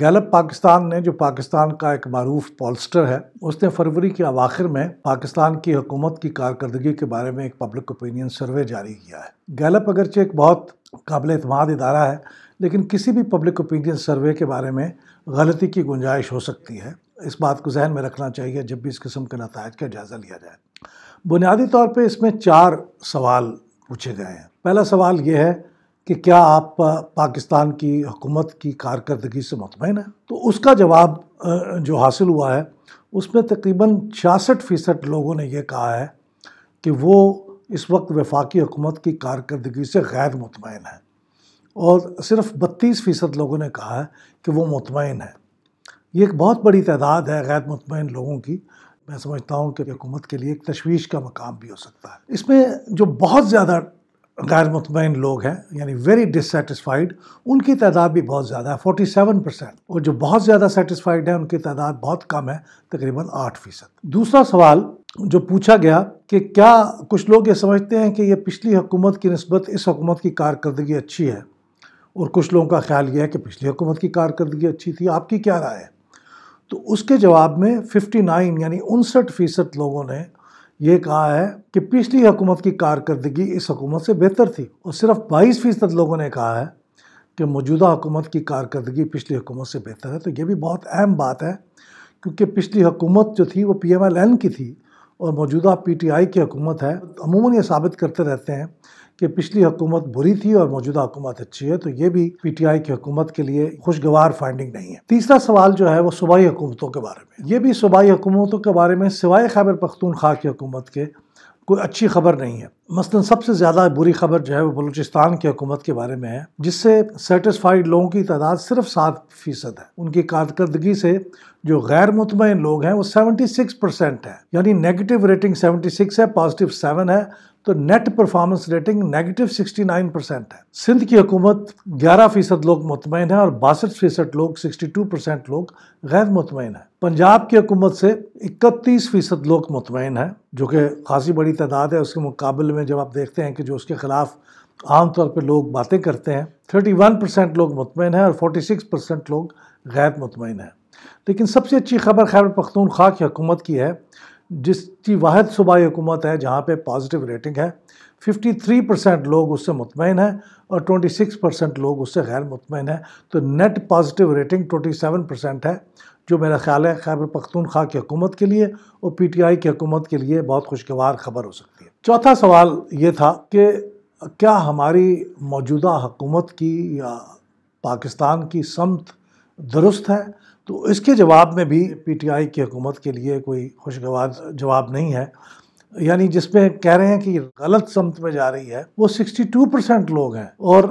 Gallup Pakistan نے جو پاکستان کا ایک معروف پالسٹر ہے اس نے فروری کے اواخر میں پاکستان کی حکومت کی کارکردگی کے بارے میں ایک پبلک اوپینین سروے جاری کیا ہے گیلپ اگرچہ ایک بہت قابل اعتماد ادارہ ہے لیکن کسی بھی پبلک اوپینین سروے کے بارے میں غلطی کی گنجائش ہو سکتی ہے اس بات کو ذہن میں رکھنا چاہیے جب بھی اس قسم کے نتائج کا جائزہ لیا جائے بنیادی طور پہ اس میں چار سوال پوچھے گئے ہیں پہلا سوال یہ ہے کہ کیا آپ پاکستان کی حکومت کی کارکردگی سے مطمئن ہیں تو اس کا جواب جو حاصل ہوا ہے اس میں تقریباً چھیاسٹھ فیصد لوگوں نے یہ کہا ہے کہ وہ اس وقت وفاقی حکومت کی کارکردگی سے غیر مطمئن ہے اور صرف بتیس فیصد لوگوں نے کہا ہے کہ وہ مطمئن ہے یہ ایک بہت بڑی تعداد ہے غیر مطمئن لوگوں کی میں سمجھتا ہوں کہ حکومت کے لیے ایک تشویش کا مقام بھی ہو سکتا ہے اس میں جو بہت زیادہ غیر مطمئن لوگ ہیں یعنی ویری ڈس سیٹسفائیڈ ان کی تعداد بھی بہت زیادہ ہے فورٹی سیون پرسینٹ اور جو بہت زیادہ سیٹسفائیڈ ہیں ان کی تعداد بہت کم ہے تقریباً آٹھ فیصد دوسرا سوال جو پوچھا گیا کہ کیا کچھ لوگ یہ سمجھتے ہیں کہ یہ پچھلی حکومت کی نسبت اس حکومت کی کارکردگی اچھی ہے اور کچھ لوگوں کا خیال یہ ہے کہ پچھلی حکومت کی کارکردگی اچھی تھی آپ کی کیا رائے ہے تو اس کے جواب میں ففٹی نائن یعنی انسٹھ فیصد لوگوں نے یہ کہا ہے کہ پچھلی حکومت کی کارکردگی اس حکومت سے بہتر تھی اور صرف بائیس فیصد لوگوں نے کہا ہے کہ موجودہ حکومت کی کارکردگی پچھلی حکومت سے بہتر ہے تو یہ بھی بہت اہم بات ہے کیونکہ پچھلی حکومت جو تھی وہ پی ایم ایل این کی تھی اور موجودہ پی ٹی آئی کی حکومت ہے عموماً یہ ثابت کرتے رہتے ہیں کہ پچھلی حکومت بری تھی اور موجودہ حکومت اچھی ہے تو یہ بھی پی ٹی آئی کی حکومت کے لیے خوشگوار فائنڈنگ نہیں ہے تیسرا سوال جو ہے وہ صوبائی حکومتوں کے بارے میں یہ بھی صوبائی حکومتوں کے بارے میں سوائے خیبر پختونخوا کی حکومت کے کوئی اچھی خبر نہیں ہے مثلا سب سے زیادہ بری خبر جو ہے وہ بلوچستان کی حکومت کے بارے میں ہے جس سے سیٹسفائیڈ لوگوں کی تعداد صرف سات فیصد ہے ان کی کارکردگی سے جو غیر مطمئن لوگ ہیں وہ سیونٹی سکس پرسینٹ ہے یعنی نیگیٹو ریٹنگ سیونٹی سکس ہے پازیٹیو سیون ہے تو net performance rating negative sixty nine percent ہے سندھ کی حکومت گیارہ فیصد لوگ مطمئن ہیں اور باسٹھ فیصد لوگ سکسٹی ٹو پرسینٹ لوگ غیر مطمئن ہیں پنجاب کی حکومت سے اکتیس فیصد لوگ مطمئن ہیں جو کہ خاصی بڑی تعداد ہے اس کے مقابل میں جب آپ دیکھتے ہیں کہ جو اس کے خلاف عام طور پہ لوگ باتیں کرتے ہیں 31 پرسینٹ لوگ مطمئن ہیں اور 46 پرسینٹ لوگ غیر مطمئن ہیں لیکن سب سے اچھی خبر خیبر پختونخوا کی حکومت کی ہے جس کی واحد صوبائی حکومت ہے جہاں پہ پازیٹیو ریٹنگ ہے 53 پرسینٹ لوگ اس سے مطمئن ہیں اور 26 پرسینٹ لوگ اس سے غیر مطمئن ہیں تو نیٹ پازیٹیو ریٹنگ 27 پرسینٹ ہے جو میرا خیال ہے خیبر پختونخوا کی حکومت کے لیے اور پی ٹی آئی کی حکومت کے لیے بہت خوشگوار خبر ہو سکتی ہے چوتھا سوال یہ تھا کہ کیا ہماری موجودہ حکومت کی یا پاکستان کی سمت درست ہے تو اس کے جواب میں بھی پی ٹی آئی کی حکومت کے لیے کوئی خوشگوار جواب نہیں ہے یعنی جس میں کہہ رہے ہیں کہ غلط سمت میں جا رہی ہے وہ سکسٹی ٹو پرسینٹ لوگ ہیں اور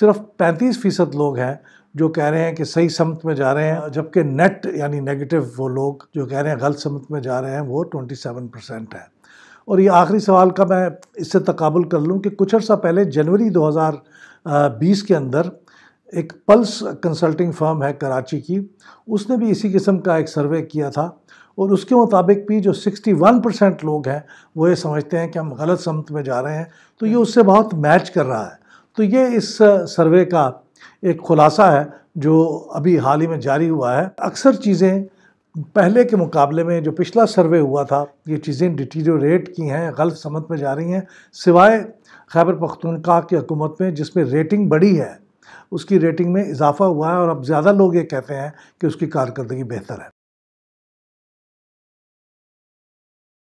صرف پینتیس فیصد لوگ ہیں جو کہہ رہے ہیں کہ صحیح سمت میں جا رہے ہیں جبکہ نیٹ یعنی نگیٹو وہ لوگ جو کہہ رہے ہیں غلط سمت میں جا رہے ہیں وہ ٹونٹی سیون پرسینٹ ہے اور یہ آخری سوال کا میں اس سے تقابل کر لوں کہ کچھ عرصہ پہلے جنوری دو ہزار بیس کے اندر ایک پلس کنسلٹنگ فرم ہے کراچی کی اس نے بھی اسی قسم کا ایک سروے کیا تھا اور اس کے مطابق بھی جو سکسٹی ون پرسینٹ لوگ ہیں وہ یہ سمجھتے ہیں کہ ہم غلط سمت میں جا رہے ہیں تو یہ اس سے بہت میچ کر رہا ہے تو یہ اس سروے کا ایک خلاصہ ہے جو ابھی حال ہی میں جاری ہوا ہے اکثر چیزیں پہلے کے مقابلے میں جو پچھلا سروے ہوا تھا یہ چیزیں ڈیٹیریوریٹ کی ہیں غلط سمت میں جا رہی ہیں سوائے خیبر پختونخوا کی حکومت میں جس میں ریٹنگ بڑی ہے اس کی ریٹنگ میں اضافہ ہوا ہے اور اب زیادہ لوگ یہ کہتے ہیں کہ اس کی کارکردگی بہتر ہے